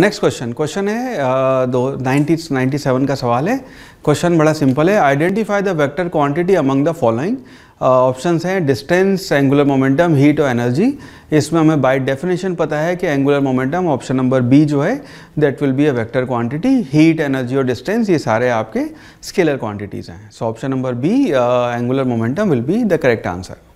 next question question है uh, दो ninety ninety seven का सवाल है क्वेश्चन बड़ा सिंपल है identify the vector quantity among the following options हैं डिस्टेंस एंगुलर मोमेंटम हीट और एनर्जी इसमें हमें बाय डेफिनेशन पता है कि angular momentum option number B जो है that will be a vector quantity heat energy और डिस्टेंस ये सारे आपके स्केलर क्वांटिटीज़ हैं so option number B angular momentum will be the correct answer